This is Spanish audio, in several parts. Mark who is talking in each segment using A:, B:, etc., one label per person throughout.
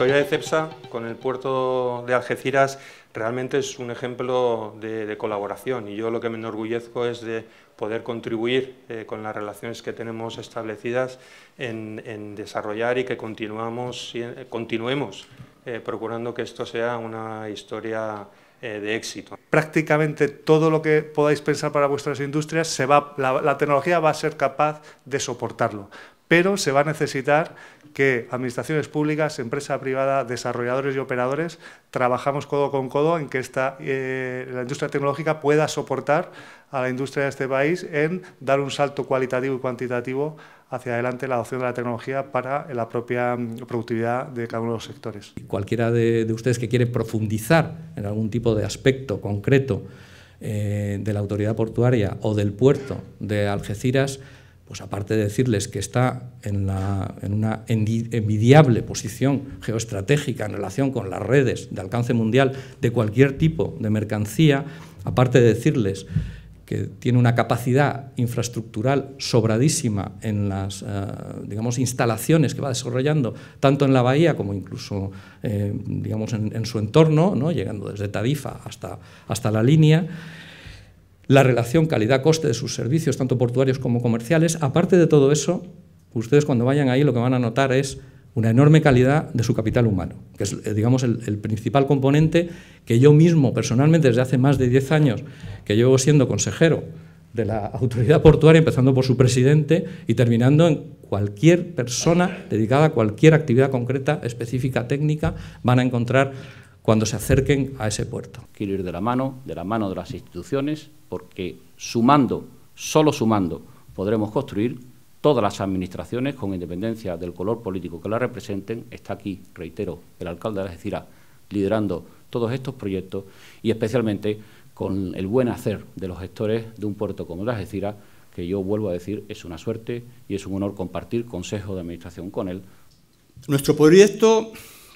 A: historia de CEPSA con el puerto de Algeciras realmente es un ejemplo de, colaboración y yo lo que me enorgullezco es de poder contribuir eh, con las relaciones que tenemos establecidas en, desarrollar y que continuamos, continuemos eh, procurando que esto sea una historia eh, de éxito.
B: Prácticamente todo lo que podáis pensar para vuestras industrias, se va, la, la, tecnología va a ser capaz de soportarlo pero se va a necesitar que administraciones públicas, empresa privada, desarrolladores y operadores trabajamos codo con codo en que esta, eh, la industria tecnológica pueda soportar a la industria de este país en dar un salto cualitativo y cuantitativo hacia adelante la adopción de la tecnología para la propia mm, productividad de cada uno de los sectores.
C: Cualquiera de, ustedes que quiere profundizar en algún tipo de aspecto concreto eh, de la autoridad portuaria o del puerto de Algeciras, pues aparte de decirles que está en, una envidiable posición geoestratégica en relación con las redes de alcance mundial de cualquier tipo de mercancía, aparte de decirles que tiene una capacidad infraestructural sobradísima en las eh, instalaciones que va desarrollando, tanto en la bahía como incluso eh, digamos, en, su entorno, llegando desde Tarifa hasta la línea la relación calidad-coste de sus servicios, tanto portuarios como comerciales. Aparte de todo eso, ustedes cuando vayan ahí lo que van a notar es una enorme calidad de su capital humano, que es, eh, digamos, el, el, principal componente que yo mismo, personalmente, desde hace más de 10 años que llevo siendo consejero de la autoridad portuaria, empezando por su presidente y terminando en cualquier persona dedicada a cualquier actividad concreta, específica, técnica, van a encontrar cuando se acerquen a ese puerto. Quiero ir de la mano, de la mano de las
D: instituciones, porque sumando, solo sumando, podremos construir todas las administraciones, con independencia del color político que la representen. Está aquí, reitero, el alcalde de la liderando todos estos proyectos y especialmente con el buen hacer de los gestores de un puerto como la Gecira, que yo vuelvo a decir, es una suerte y es un honor compartir consejo de administración con él.
E: Nuestro proyecto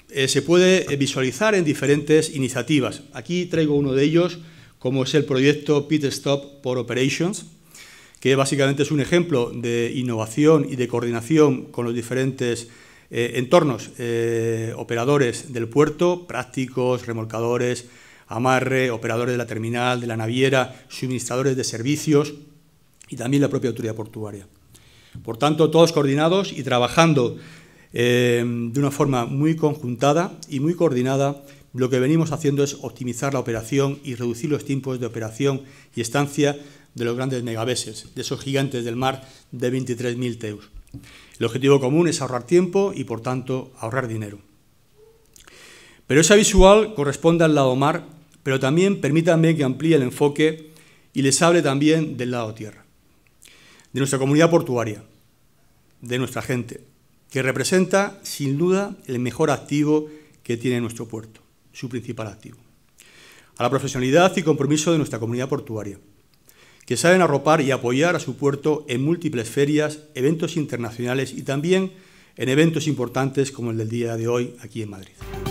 E: eh, se puede eh, visualizar en diferentes iniciativas. Aquí traigo uno de ellos, como es el proyecto Pit Stop por Operations, que básicamente es un ejemplo de innovación y de coordinación con los diferentes eh, entornos operadores del puerto, prácticos, remolcadores, amarre, operadores de la terminal, de la naviera, suministradores de servicios y también la propia autoridad portuaria. Por tanto, todos coordinados y trabajando eh, de una forma muy conjuntada y muy coordinada, lo que venimos haciendo es optimizar la operación y reducir los tiempos de operación y estancia de los grandes megaveses, de esos gigantes del mar de 23.000 teus. El objetivo común es ahorrar tiempo y, por tanto, ahorrar dinero. Pero esa visual corresponde al lado mar, pero también permítanme que amplíe el enfoque y les hable también del lado tierra, de nuestra comunidad portuaria, de nuestra gente, que representa sin duda el mejor activo que tiene nuestro puerto, su principal activo. A la profesionalidad y compromiso de nuestra comunidad portuaria, que saben arropar y apoyar a su puerto en múltiples ferias, eventos internacionales y también en eventos importantes como el del día de hoy aquí en Madrid.